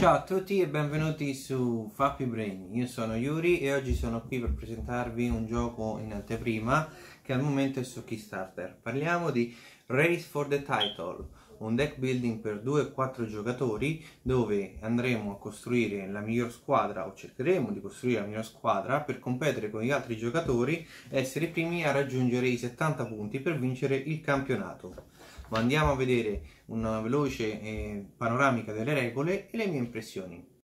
Ciao a tutti e benvenuti su Fappy Brain, io sono Yuri e oggi sono qui per presentarvi un gioco in anteprima che al momento è su Kickstarter. Parliamo di Race for the Title, un deck building per 2-4 giocatori dove andremo a costruire la miglior squadra o cercheremo di costruire la miglior squadra per competere con gli altri giocatori e essere i primi a raggiungere i 70 punti per vincere il campionato ma andiamo a vedere una veloce eh, panoramica delle regole e le mie impressioni.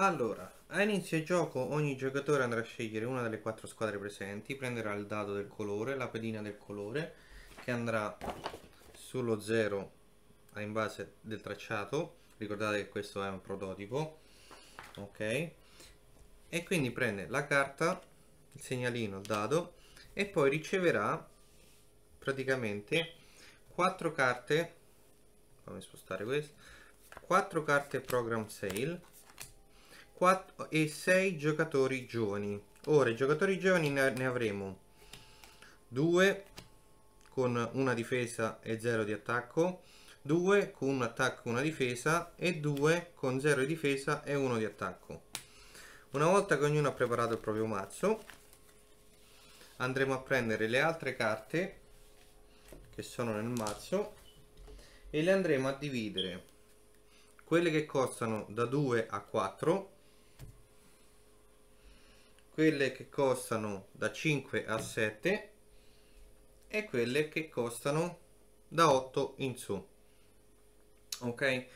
Allora, a inizio gioco ogni giocatore andrà a scegliere una delle quattro squadre presenti, prenderà il dado del colore, la pedina del colore che andrà sullo 0 a in base del tracciato ricordate che questo è un prototipo ok e quindi prende la carta il segnalino il dado e poi riceverà praticamente 4 carte fammi spostare questo 4 carte program sale 4, e 6 giocatori giovani ora i giocatori giovani ne avremo 2 con una difesa e 0 di attacco, 2 con un attacco e una difesa e 2 con 0 di difesa e 1 di attacco. Una volta che ognuno ha preparato il proprio mazzo, andremo a prendere le altre carte che sono nel mazzo e le andremo a dividere. Quelle che costano da 2 a 4 quelle che costano da 5 a 7 e quelle che costano da 8 in su ok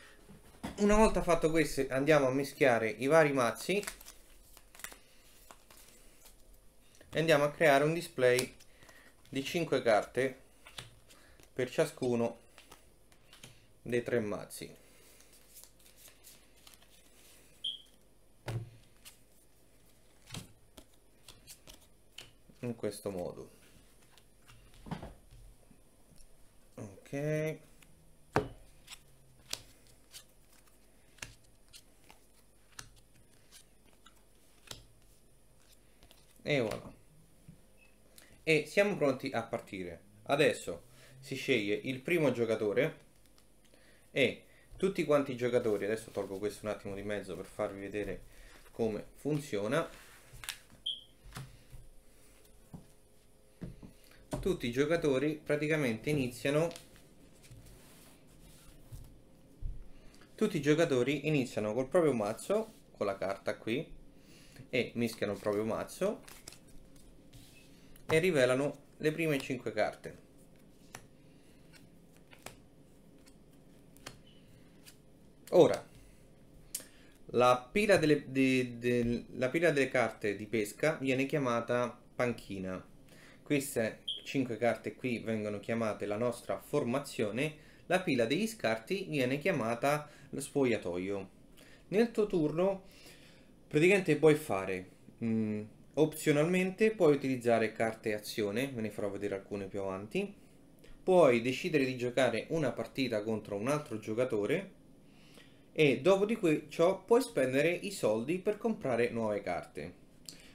una volta fatto questo andiamo a mischiare i vari mazzi e andiamo a creare un display di 5 carte per ciascuno dei tre mazzi in questo modo ok e voilà e siamo pronti a partire adesso si sceglie il primo giocatore e tutti quanti i giocatori adesso tolgo questo un attimo di mezzo per farvi vedere come funziona tutti i giocatori praticamente iniziano tutti i giocatori iniziano col proprio mazzo, con la carta qui, e mischiano il proprio mazzo e rivelano le prime 5 carte. Ora, la pila delle, de, de, la pila delle carte di pesca viene chiamata panchina. Queste 5 carte qui vengono chiamate la nostra formazione, la pila degli scarti viene chiamata lo spogliatoio. Nel tuo turno praticamente puoi fare mh, mm, opzionalmente puoi utilizzare carte azione, ve ne farò vedere alcune più avanti. Puoi decidere di giocare una partita contro un altro giocatore e dopo di ciò puoi spendere i soldi per comprare nuove carte.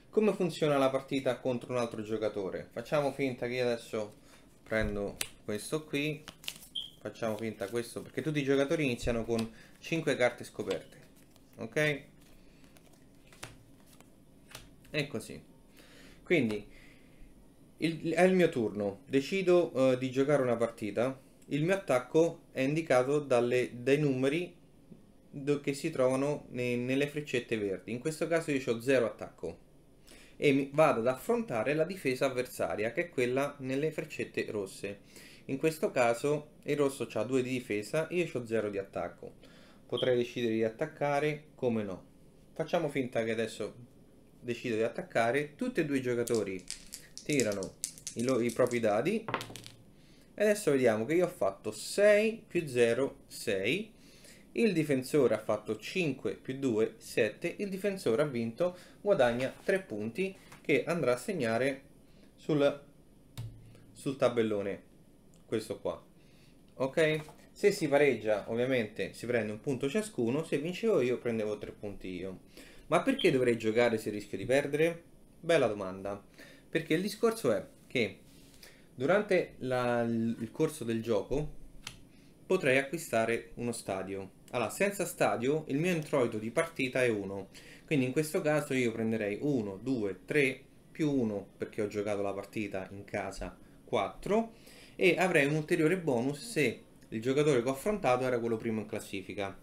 Come funziona la partita contro un altro giocatore? Facciamo finta che io adesso prendo questo qui, facciamo finta questo perché tutti i giocatori iniziano con 5 carte scoperte ok e così quindi il, è il mio turno decido uh, di giocare una partita il mio attacco è indicato dalle, dai numeri che si trovano ne, nelle freccette verdi in questo caso io ho 0 attacco e vado ad affrontare la difesa avversaria che è quella nelle freccette rosse in questo caso il rosso ha 2 di difesa io ho 0 di attacco potrei decidere di attaccare, come no. Facciamo finta che adesso decido di attaccare, tutti e due i giocatori tirano i, loro, i propri dadi e adesso vediamo che io ho fatto 6 più 0, 6 il difensore ha fatto 5 più 2, 7 il difensore ha vinto, guadagna 3 punti che andrà a segnare sul, sul tabellone questo qua ok? Se si pareggia, ovviamente si prende un punto ciascuno, se vincevo io prendevo tre punti io. Ma perché dovrei giocare se rischio di perdere? Bella domanda. Perché il discorso è che durante la, il corso del gioco potrei acquistare uno stadio. Allora, senza stadio il mio introito di partita è 1. Quindi in questo caso io prenderei 1, 2, 3 più 1 perché ho giocato la partita in casa 4 e avrei un ulteriore bonus se il giocatore che ho affrontato era quello primo in classifica.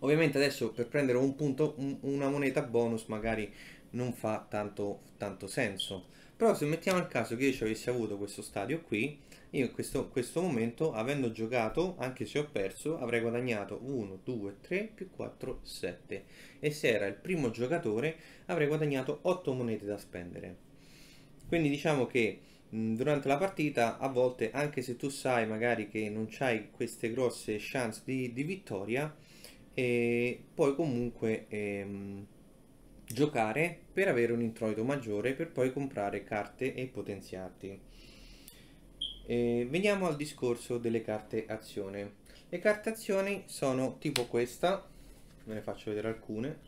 Ovviamente adesso per prendere un punto, un, una moneta bonus magari non fa tanto, tanto senso. Però se mettiamo il caso che io ci avessi avuto questo stadio qui, io in questo, questo momento, avendo giocato, anche se ho perso, avrei guadagnato 1, 2, 3 più 4, 7. E se era il primo giocatore, avrei guadagnato 8 monete da spendere. Quindi diciamo che Mm, durante la partita a volte anche se tu sai magari che non hai queste grosse chance di, di vittoria eh, puoi comunque ehm, giocare per avere un introito maggiore per poi comprare carte e potenziarti eh, veniamo al discorso delle carte azione le carte azioni sono tipo questa ve ne faccio vedere alcune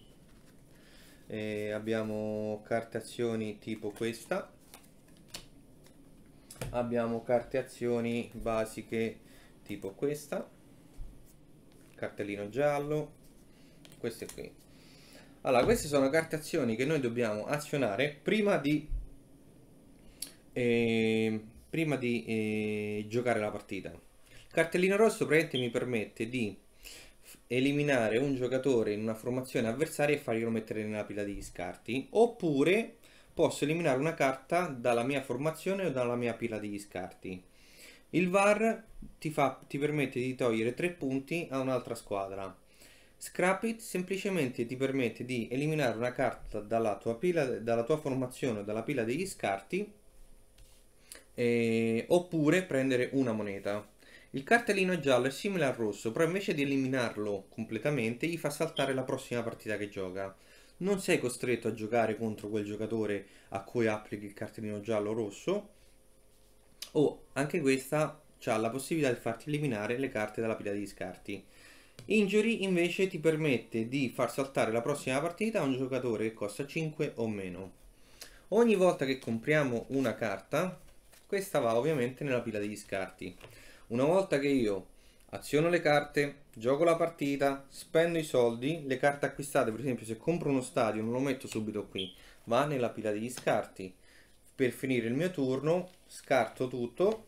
eh, abbiamo carte azioni tipo questa abbiamo carte azioni basiche tipo questa, cartellino giallo, queste qui. Allora, queste sono carte azioni che noi dobbiamo azionare prima di, eh, prima di eh, giocare la partita. Il cartellino rosso praticamente mi permette di eliminare un giocatore in una formazione avversaria e farglielo mettere nella pila di scarti, oppure posso eliminare una carta dalla mia formazione o dalla mia pila degli scarti. Il VAR ti, fa, ti permette di togliere 3 punti a un'altra squadra. Scrap It semplicemente ti permette di eliminare una carta dalla tua, pila, dalla tua formazione o dalla pila degli scarti eh, oppure prendere una moneta. Il cartellino giallo è simile al rosso, però invece di eliminarlo completamente gli fa saltare la prossima partita che gioca non sei costretto a giocare contro quel giocatore a cui applichi il cartellino giallo rosso o anche questa ha la possibilità di farti eliminare le carte dalla pila di scarti. Injury invece ti permette di far saltare la prossima partita a un giocatore che costa 5 o meno. Ogni volta che compriamo una carta, questa va ovviamente nella pila degli scarti. Una volta che io aziono le carte, gioco la partita, spendo i soldi, le carte acquistate, per esempio se compro uno stadio non lo metto subito qui, va nella pila degli scarti. Per finire il mio turno scarto tutto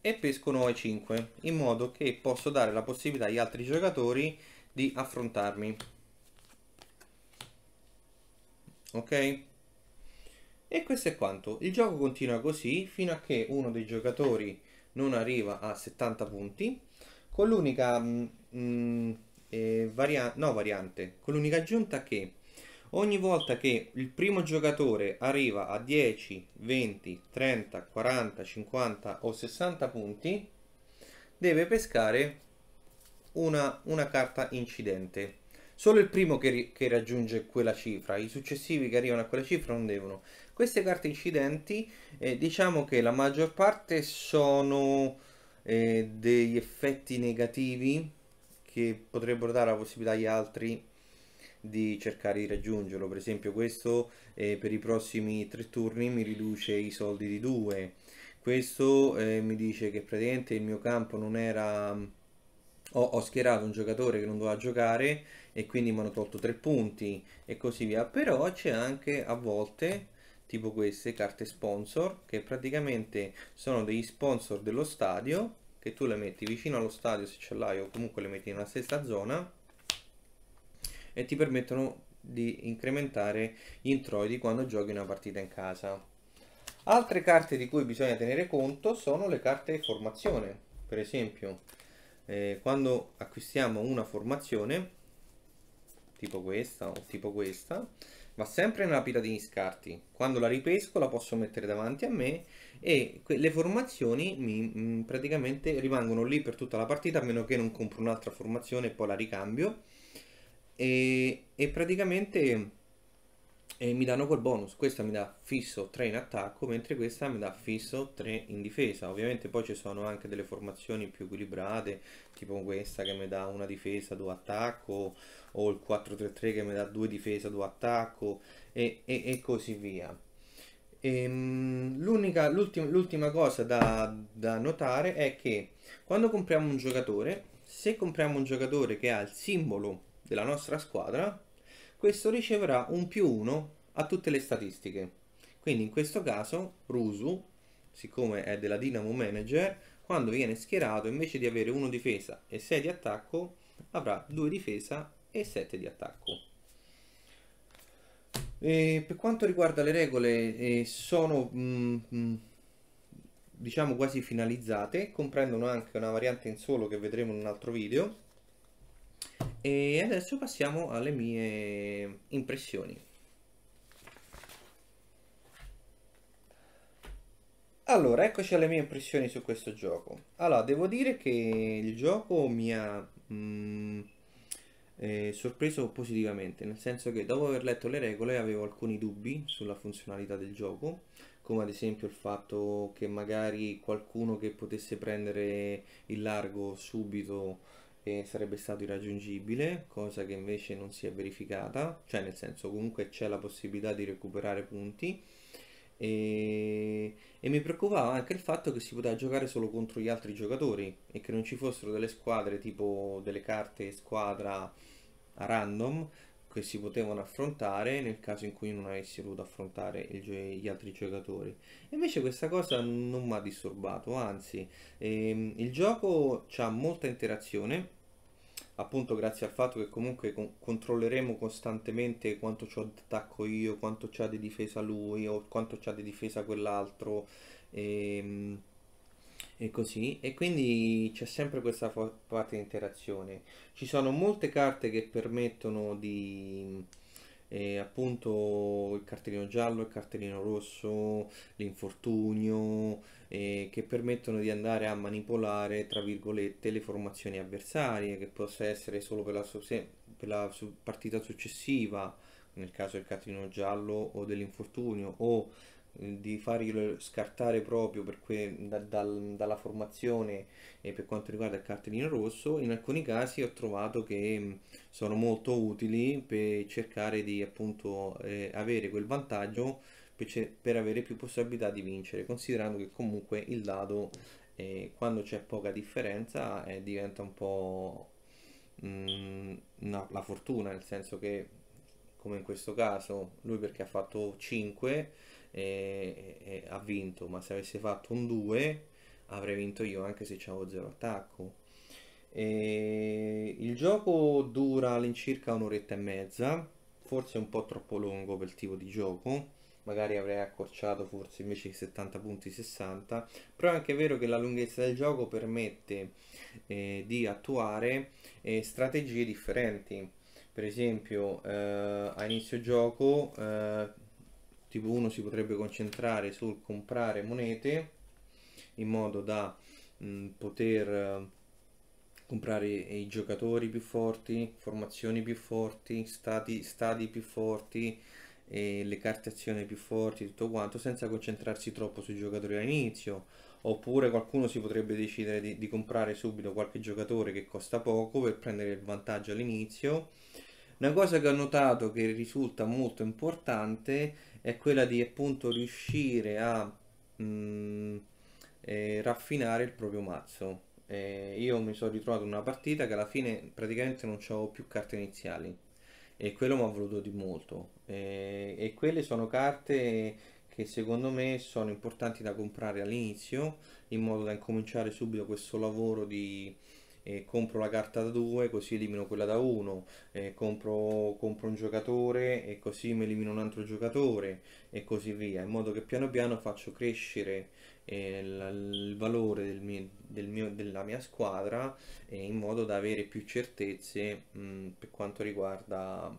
e pesco 9-5 in modo che posso dare la possibilità agli altri giocatori di affrontarmi. Ok? E questo è quanto. Il gioco continua così fino a che uno dei giocatori non arriva a 70 punti, con l'unica mm, mm, eh, varia no, variante, con l'unica aggiunta che ogni volta che il primo giocatore arriva a 10, 20, 30, 40, 50 o 60 punti, deve pescare una, una carta incidente. Solo il primo che, che raggiunge quella cifra, i successivi che arrivano a quella cifra non devono. Queste carte incidenti, eh, diciamo che la maggior parte sono eh, degli effetti negativi che potrebbero dare la possibilità agli altri di cercare di raggiungerlo. Per esempio questo eh, per i prossimi tre turni mi riduce i soldi di due Questo eh, mi dice che praticamente il mio campo non era... Ho, ho schierato un giocatore che non doveva giocare e quindi mi hanno tolto tre punti e così via. Però c'è anche a volte tipo queste carte sponsor che praticamente sono degli sponsor dello stadio che tu le metti vicino allo stadio se ce l'hai o comunque le metti nella stessa zona e ti permettono di incrementare gli introiti quando giochi una partita in casa. Altre carte di cui bisogna tenere conto sono le carte formazione, per esempio eh, quando acquistiamo una formazione tipo questa o tipo questa va sempre nella pila degli scarti. Quando la ripesco la posso mettere davanti a me e le formazioni mi, mh, mm, praticamente rimangono lì per tutta la partita a meno che non compro un'altra formazione e poi la ricambio. E, e praticamente e mi danno quel bonus. Questa mi dà fisso 3 in attacco, mentre questa mi dà fisso 3 in difesa. Ovviamente poi ci sono anche delle formazioni più equilibrate, tipo questa che mi dà una difesa, 2 attacco, o il 4-3-3 che mi dà 2 difesa, 2 attacco, e, e, e così via. Ehm, l'ultima, cosa da, da notare è che quando compriamo un giocatore, se compriamo un giocatore che ha il simbolo della nostra squadra, questo riceverà un più 1 a tutte le statistiche. Quindi in questo caso Rusu, siccome è della Dynamo Manager, quando viene schierato invece di avere 1 difesa e 6 di attacco, avrà 2 difesa e 7 di attacco. E per quanto riguarda le regole, eh, sono mh, mm, mh, mm, diciamo quasi finalizzate, comprendono anche una variante in solo che vedremo in un altro video e adesso passiamo alle mie impressioni. Allora, eccoci alle mie impressioni su questo gioco. Allora, devo dire che il gioco mi ha mh, mm, eh, sorpreso positivamente, nel senso che dopo aver letto le regole avevo alcuni dubbi sulla funzionalità del gioco, come ad esempio il fatto che magari qualcuno che potesse prendere il largo subito eh, sarebbe stato irraggiungibile, cosa che invece non si è verificata, cioè nel senso comunque c'è la possibilità di recuperare punti. E, e, mi preoccupava anche il fatto che si poteva giocare solo contro gli altri giocatori e che non ci fossero delle squadre tipo delle carte squadra a random che si potevano affrontare nel caso in cui non avessi voluto affrontare gli altri giocatori. invece questa cosa non mi ha disturbato, anzi ehm, il gioco ha molta interazione, appunto grazie al fatto che comunque con controlleremo costantemente quanto ho di attacco io, quanto c'ha di difesa lui o quanto c'ha di difesa quell'altro. Ehm, e così e quindi c'è sempre questa parte di interazione ci sono molte carte che permettono di eh, appunto il cartellino giallo il cartellino rosso l'infortunio eh, che permettono di andare a manipolare tra virgolette le formazioni avversarie che possa essere solo per la, per la partita successiva nel caso del cartellino giallo o dell'infortunio o eh, di farglielo scartare proprio que, da, dal, dalla formazione e per quanto riguarda il cartellino rosso in alcuni casi ho trovato che mm, sono molto utili per cercare di appunto eh, avere quel vantaggio per, per, avere più possibilità di vincere considerando che comunque il dado eh, quando c'è poca differenza eh, diventa un po' mh, mm, no, la fortuna nel senso che come in questo caso lui perché ha fatto 5 e, e, ha vinto, ma se avesse fatto un 2 avrei vinto io anche se avevo 0 attacco. E il gioco dura all'incirca un'oretta e mezza, forse un po' troppo lungo per il tipo di gioco, magari avrei accorciato forse invece di 70 punti 60, però è anche vero che la lunghezza del gioco permette eh, di attuare eh, strategie differenti. Per esempio, eh, a inizio gioco eh, tipo uno si potrebbe concentrare sul comprare monete in modo da mh, poter eh, comprare i giocatori più forti, formazioni più forti, stati, stadi più forti, le carte azione più forti, tutto quanto, senza concentrarsi troppo sui giocatori all'inizio. Oppure qualcuno si potrebbe decidere di, di, comprare subito qualche giocatore che costa poco per prendere il vantaggio all'inizio. Una cosa che ho notato che risulta molto importante è è quella di appunto riuscire a mh, mm, eh, raffinare il proprio mazzo. Eh, io mi sono ritrovato in una partita che alla fine praticamente non avevo più carte iniziali e quello mi ha voluto di molto eh, e quelle sono carte che secondo me sono importanti da comprare all'inizio in modo da incominciare subito questo lavoro di eh, compro la carta da 2 così elimino quella da 1, eh, compro, compro, un giocatore e così mi elimino un altro giocatore e così via, in modo che piano piano faccio crescere eh, il valore del mio, del mio, della mia squadra in modo da avere più certezze mh, mm, per quanto riguarda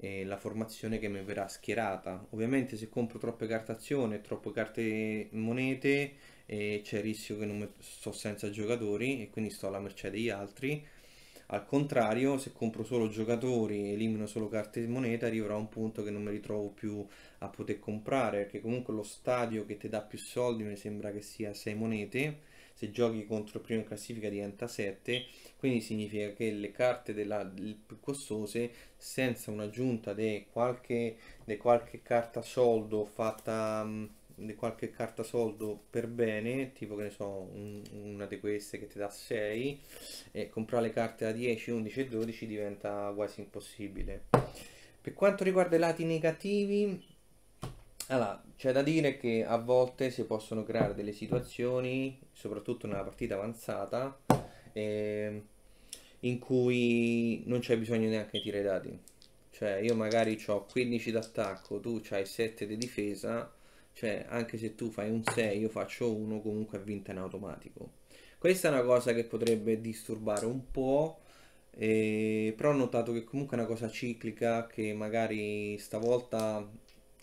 eh, la formazione che mi verrà schierata. Ovviamente se compro troppe carte azione, troppe carte monete, e c'è il rischio che non sto senza giocatori e quindi sto alla merce degli altri. Al contrario, se compro solo giocatori, e elimino solo carte di moneta, arriverò a un punto che non mi ritrovo più a poter comprare, perché comunque lo stadio che ti dà più soldi mi sembra che sia 6 monete, se giochi contro il primo in classifica diventa 7, quindi significa che le carte della, più costose, senza un'aggiunta di qualche, qualche carta soldo fatta... Mh, qualche carta soldo per bene, tipo che ne so, un, una di queste che ti dà 6 e comprare le carte da 10, 11 e 12 diventa quasi impossibile. Per quanto riguarda i lati negativi, allora, c'è da dire che a volte si possono creare delle situazioni, soprattutto nella partita avanzata, eh, in cui non c'è bisogno neanche di tirare i dati. Cioè, io magari ho 15 d'attacco, tu hai 7 di difesa, cioè, anche se tu fai un 6, io faccio 1, comunque è vinta in automatico. Questa è una cosa che potrebbe disturbare un po', eh, però ho notato che comunque è una cosa ciclica che magari stavolta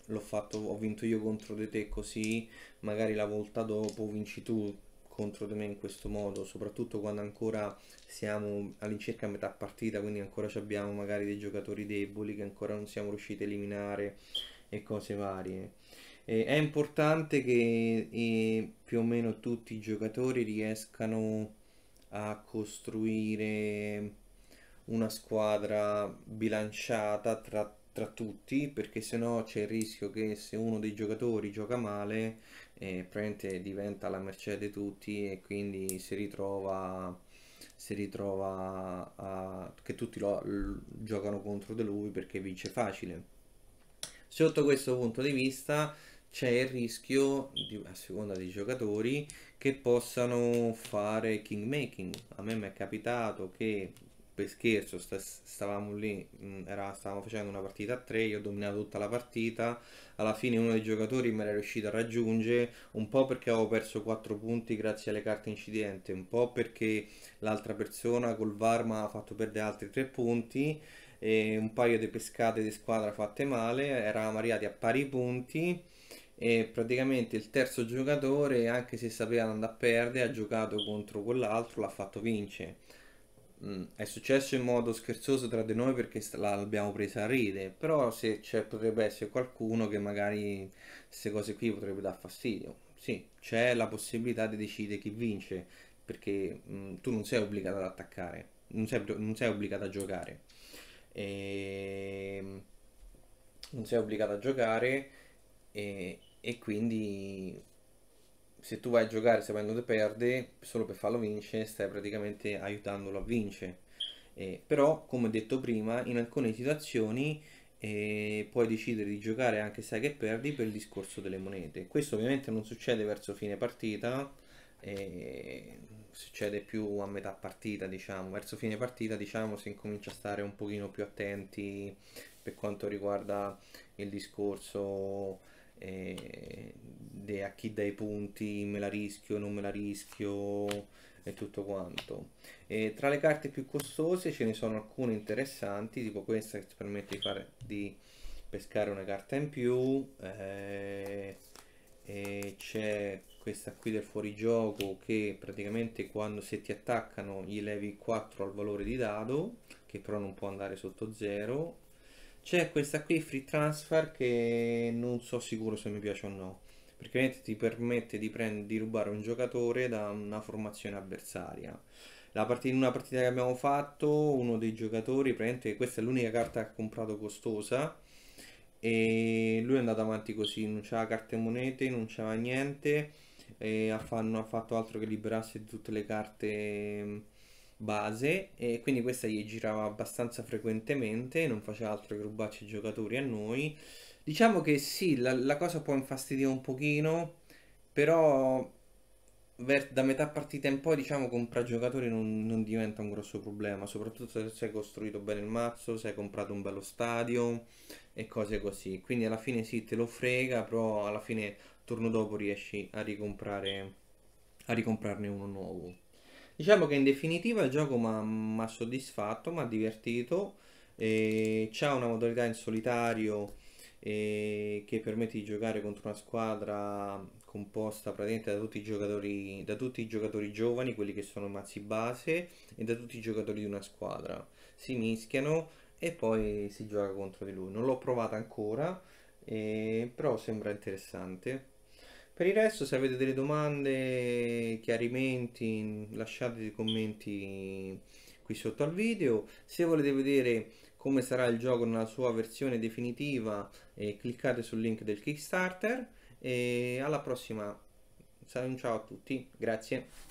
l'ho fatto, ho vinto io contro di te così, magari la volta dopo vinci tu contro di me in questo modo, soprattutto quando ancora siamo all'incirca a metà partita, quindi ancora abbiamo magari dei giocatori deboli che ancora non siamo riusciti a eliminare e cose varie. Eh, è importante che eh, più o meno tutti i giocatori riescano a costruire una squadra bilanciata tra, tra tutti perché sennò c'è il rischio che se uno dei giocatori gioca male eh, praticamente diventa la merce di tutti e quindi si ritrova si ritrova a, che tutti lo, lo, giocano contro di lui perché vince facile. Sotto questo punto di vista c'è il rischio, di, a seconda dei giocatori, che possano fare king making. A me mi è capitato che, per scherzo, stavamo lì, mm, era, stavamo facendo una partita a tre, io ho dominato tutta la partita, alla fine uno dei giocatori mi era riuscito a raggiungere, un po' perché avevo perso 4 punti grazie alle carte incidente, un po' perché l'altra persona col Varma ha fatto perdere altri 3 punti, un paio di pescate di squadra fatte male, eravamo arrivati a pari punti e praticamente il terzo giocatore, anche se sapeva andare a perdere, ha giocato contro quell'altro, l'ha fatto vincere. Mm, è successo in modo scherzoso tra di noi perché l'abbiamo presa a ride, però se c'è, potrebbe essere qualcuno che magari queste cose qui potrebbe dar fastidio. Sì, c'è la possibilità di decidere chi vince, perché mm, tu non sei obbligato ad attaccare, non sei, non sei obbligato a giocare. E... Ehm, non sei obbligato a giocare e, e quindi se tu vai a giocare sapendo che perde, solo per farlo vince, stai praticamente aiutandolo a vincere. Eh, però, come detto prima, in alcune situazioni eh, puoi decidere di giocare anche sai che perdi per il discorso delle monete. Questo ovviamente non succede verso fine partita, eh, succede più a metà partita, diciamo. Verso fine partita, diciamo, si incomincia a stare un pochino più attenti per quanto riguarda il discorso eh, de, a chi dai punti, me la rischio, non me la rischio e tutto quanto. E tra le carte più costose ce ne sono alcune interessanti, tipo questa che ti permette di, fare, di pescare una carta in più, eh, e c'è questa qui del fuorigioco che praticamente quando se ti attaccano gli levi 4 al valore di dado, che però non può andare sotto 0, c'è questa qui free transfer che non so sicuro se mi piace o no, perché ti permette di, prend- di rubare un giocatore da una formazione avversaria. Part- in una partita che abbiamo fatto, uno dei giocatori, praticamente questa è l'unica carta che ha comprato costosa, e lui è andato avanti così, non c'era carte monete, non c'era niente, e ha fa- non ha fatto altro che liberarsi di tutte le carte base e quindi questa gli girava abbastanza frequentemente, non faceva altro che rubarci i giocatori a noi. Diciamo che sì, la, la cosa può infastidire un pochino, però ver- da metà partita in poi diciamo compra giocatori non, non diventa un grosso problema, soprattutto se hai costruito bene il mazzo, se hai comprato un bello stadio e cose così. Quindi alla fine sì, te lo frega, però alla fine turno dopo riesci a ricomprare a ricomprarne uno nuovo. Diciamo che in definitiva il gioco mi ha soddisfatto, mi ha divertito, c'è una modalità in solitario eh, che permette di giocare contro una squadra composta praticamente da tutti, i giocatori, da tutti i giocatori giovani, quelli che sono mazzi base, e da tutti i giocatori di una squadra. Si mischiano e poi si gioca contro di lui. Non l'ho provata ancora, eh, però sembra interessante. Per il resto, se avete delle domande, chiarimenti, lasciate dei commenti qui sotto al video. Se volete vedere come sarà il gioco nella sua versione definitiva, eh, cliccate sul link del Kickstarter. E alla prossima. Ciao a tutti, grazie.